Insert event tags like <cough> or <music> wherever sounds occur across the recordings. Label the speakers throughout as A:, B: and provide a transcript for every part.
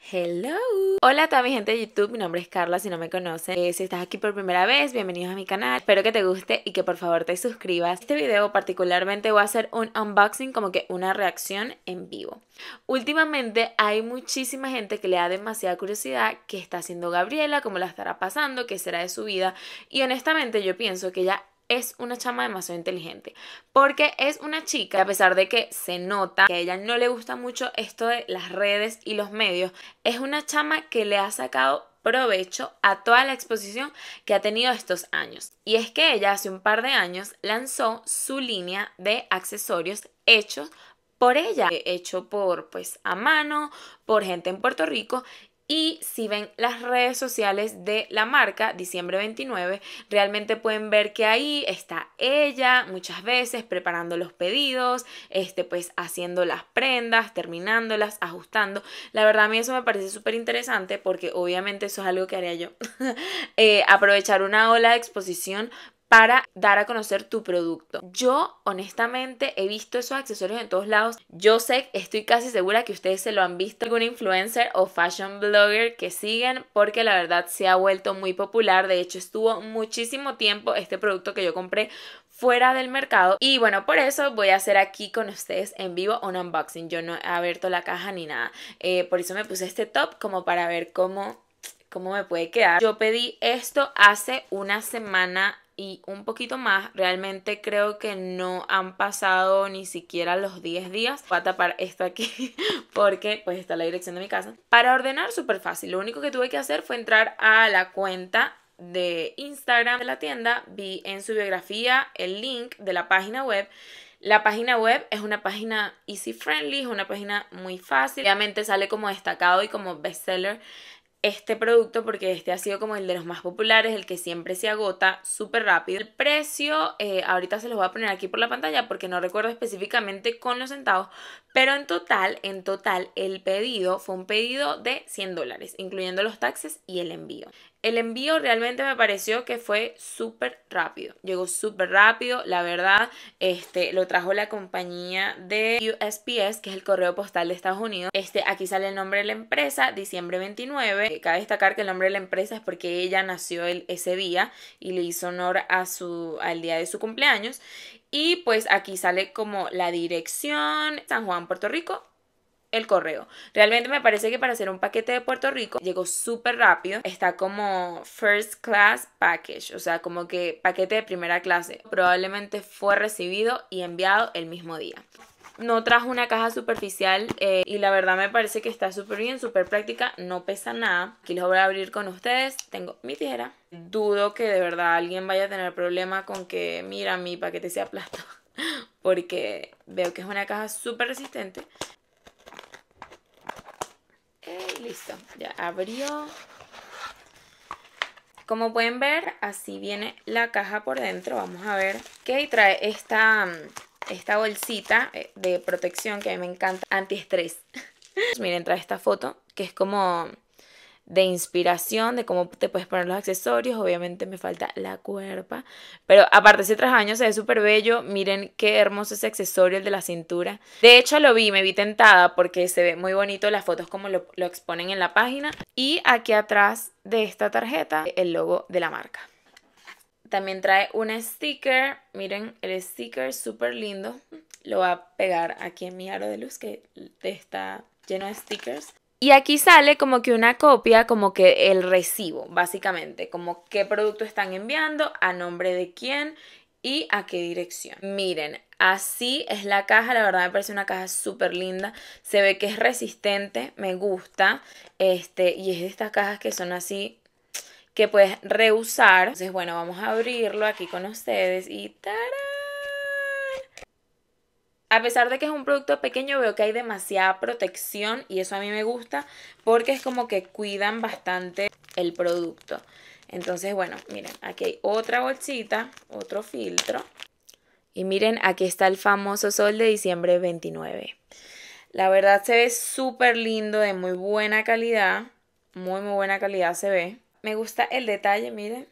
A: Hello. Hola a toda mi gente de YouTube, mi nombre es Carla, si no me conocen. Eh, si estás aquí por primera vez, bienvenidos a mi canal. Espero que te guste y que por favor te suscribas. Este video particularmente va a ser un unboxing, como que una reacción en vivo. Últimamente hay muchísima gente que le da demasiada curiosidad qué está haciendo Gabriela, cómo la estará pasando, qué será de su vida. Y honestamente yo pienso que ella es una chama demasiado inteligente. Porque es una chica, a pesar de que se nota que a ella no le gusta mucho esto de las redes y los medios, es una chama que le ha sacado provecho a toda la exposición que ha tenido estos años. Y es que ella hace un par de años lanzó su línea de accesorios hechos por ella, hecho por pues a mano, por gente en Puerto Rico y si ven las redes sociales de la marca, diciembre 29, realmente pueden ver que ahí está ella muchas veces preparando los pedidos, este, pues haciendo las prendas, terminándolas, ajustando. La verdad a mí eso me parece súper interesante porque obviamente eso es algo que haría yo. <laughs> Eh, aprovechar una ola de exposición para dar a conocer tu producto. Yo honestamente he visto esos accesorios en todos lados. Yo sé, estoy casi segura que ustedes se lo han visto algún influencer o fashion blogger que siguen porque la verdad se ha vuelto muy popular. De hecho, estuvo muchísimo tiempo este producto que yo compré fuera del mercado y bueno por eso voy a hacer aquí con ustedes en vivo un unboxing yo no he abierto la caja ni nada eh, por eso me puse este top como para ver cómo cómo me puede quedar yo pedí esto hace una semana y un poquito más. Realmente creo que no han pasado ni siquiera los 10 días. Voy a tapar esto aquí <laughs> porque pues está la dirección de mi casa. Para ordenar súper fácil. Lo único que tuve que hacer fue entrar a la cuenta de Instagram de la tienda. Vi en su biografía el link de la página web. La página web es una página easy friendly, es una página muy fácil. Obviamente sale como destacado y como bestseller este producto porque este ha sido como el de los más populares, el que siempre se agota súper rápido. El precio, eh, ahorita se los voy a poner aquí por la pantalla porque no recuerdo específicamente con los centavos, pero en total, en total, el pedido fue un pedido de 100 dólares, incluyendo los taxes y el envío. El envío realmente me pareció que fue súper rápido. Llegó súper rápido, la verdad. Este lo trajo la compañía de USPS, que es el correo postal de Estados Unidos. Este aquí sale el nombre de la empresa, diciembre 29. Cabe destacar que el nombre de la empresa es porque ella nació el, ese día y le hizo honor a su al día de su cumpleaños. Y pues aquí sale como la dirección San Juan, Puerto Rico, el correo. Realmente me parece que para hacer un paquete de Puerto Rico llegó súper rápido. Está como first class package, o sea, como que paquete de primera clase. Probablemente fue recibido y enviado el mismo día. No trajo una caja superficial eh, y la verdad me parece que está súper bien, súper práctica, no pesa nada. Aquí lo voy a abrir con ustedes. Tengo mi tijera. Dudo que de verdad alguien vaya a tener problema con que, mira, mi paquete se aplastó. <laughs> Porque veo que es una caja súper resistente listo, ya abrió. Como pueden ver, así viene la caja por dentro. Vamos a ver que trae esta, mm, esta bolsita eh, de protección que a mí me encanta, antiestrés. <laughs> Miren, trae esta foto que es como de inspiración de cómo te puedes poner los accesorios. Obviamente me falta la cuerpa. Pero aparte ese traje se ve súper bello. Miren qué hermoso ese accesorio, el de la cintura. De hecho lo vi, me vi tentada porque se ve muy bonito las fotos como lo, lo exponen en la página. Y aquí atrás de esta tarjeta el logo de la marca. También trae un sticker. Miren, el sticker súper lindo. Lo voy a pegar aquí en mi aro de luz que está lleno de stickers. Y aquí sale como que una copia, como que el recibo, básicamente, como qué producto están enviando, a nombre de quién y a qué dirección. Miren, así es la caja, la verdad me parece una caja súper linda, se ve que es resistente, me gusta, este, y es de estas cajas que son así que puedes reusar. Entonces, bueno, vamos a abrirlo aquí con ustedes y ¡tarán! a pesar de que es un producto pequeño, veo que hay demasiada protección y eso a mí me gusta porque es como que cuidan bastante el producto. Entonces, bueno, miren, aquí hay otra bolsita, otro filtro. Y miren, aquí está el famoso sol de diciembre 29. La verdad se ve súper lindo, de muy buena calidad. Muy, muy buena calidad se ve. Me gusta el detalle, miren.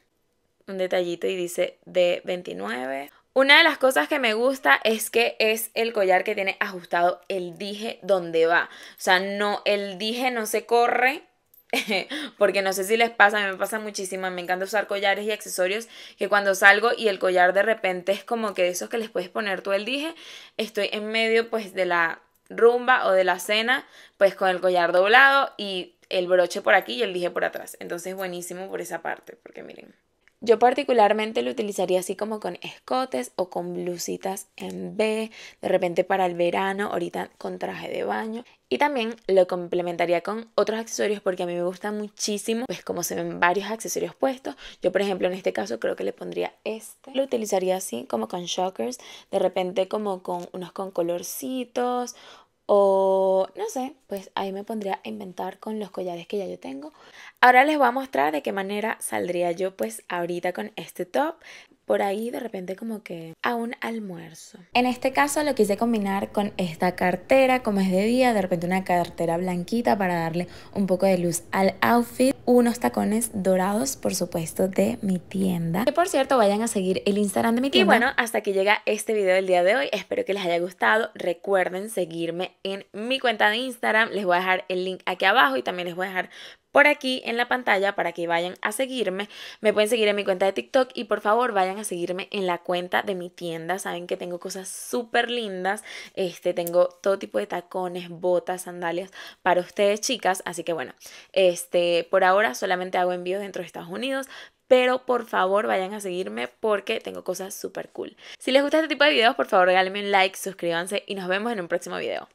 A: Un detallito y dice de 29 una de las cosas que me gusta es que es el collar que tiene ajustado el dije donde va. O sea, no, el dije no se corre, <laughs> porque no sé si les pasa, a mí me pasa muchísimo, me encanta usar collares y accesorios que cuando salgo y el collar de repente es como que de esos que les puedes poner tú el dije, estoy en medio pues de la rumba o de la cena pues con el collar doblado y el broche por aquí y el dije por atrás. Entonces buenísimo por esa parte, porque miren. Yo particularmente lo utilizaría así como con escotes o con blusitas en B, de repente para el verano, ahorita con traje de baño. Y también lo complementaría con otros accesorios porque a mí me gusta muchísimo, pues como se ven varios accesorios puestos. Yo por ejemplo en este caso creo que le pondría este. Lo utilizaría así como con shockers, de repente como con unos con colorcitos o no sé, pues ahí me pondría a inventar con los collares que ya yo tengo. Ahora les voy a mostrar de qué manera saldría yo pues ahorita con este top. Por ahí de repente como que a un almuerzo. En este caso lo quise combinar con esta cartera, como es de día, de repente una cartera blanquita para darle un poco de luz al outfit unos tacones dorados, por supuesto, de mi tienda. Que por cierto, vayan a seguir el Instagram de mi tienda. Y bueno, hasta aquí llega este video del día de hoy. Espero que les haya gustado. Recuerden seguirme en mi cuenta de Instagram. Les voy a dejar el link aquí abajo y también les voy a dejar por aquí en la pantalla para que vayan a seguirme. Me pueden seguir en mi cuenta de TikTok y por favor vayan a seguirme en la cuenta de mi tienda. Saben que tengo cosas súper lindas. Este, tengo todo tipo de tacones, botas, sandalias para ustedes chicas. Así que bueno, este, por ahora solamente hago envíos dentro de Estados Unidos, pero por favor vayan a seguirme porque tengo cosas súper cool. Si les gusta este tipo de videos, por favor regálenme un like, suscríbanse y nos vemos en un próximo video.